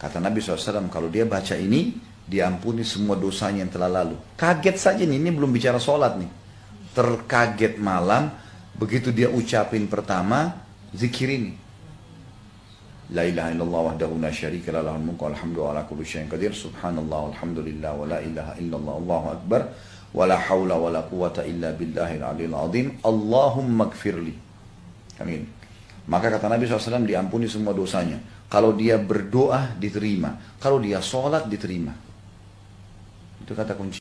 Kata Nabi SAW, kalau dia baca ini, diampuni semua dosanya yang telah lalu. Kaget saja nih, ini belum bicara sholat nih. Terkaget malam, begitu dia ucapin pertama, zikir ini. La ilaha illallah wahdahu la syarika la lahul mulku alhamdulillah ala kulli syai'in qadir subhanallah alhamdulillah wa la ilaha illallah Allahu akbar wa la haula wa la quwata illa billahil aliyil azim Allahumma gfirli. Amin. Maka kata Nabi SAW diampuni semua dosanya. Kalau dia berdoa diterima, kalau dia sholat diterima. Itu kata kunci.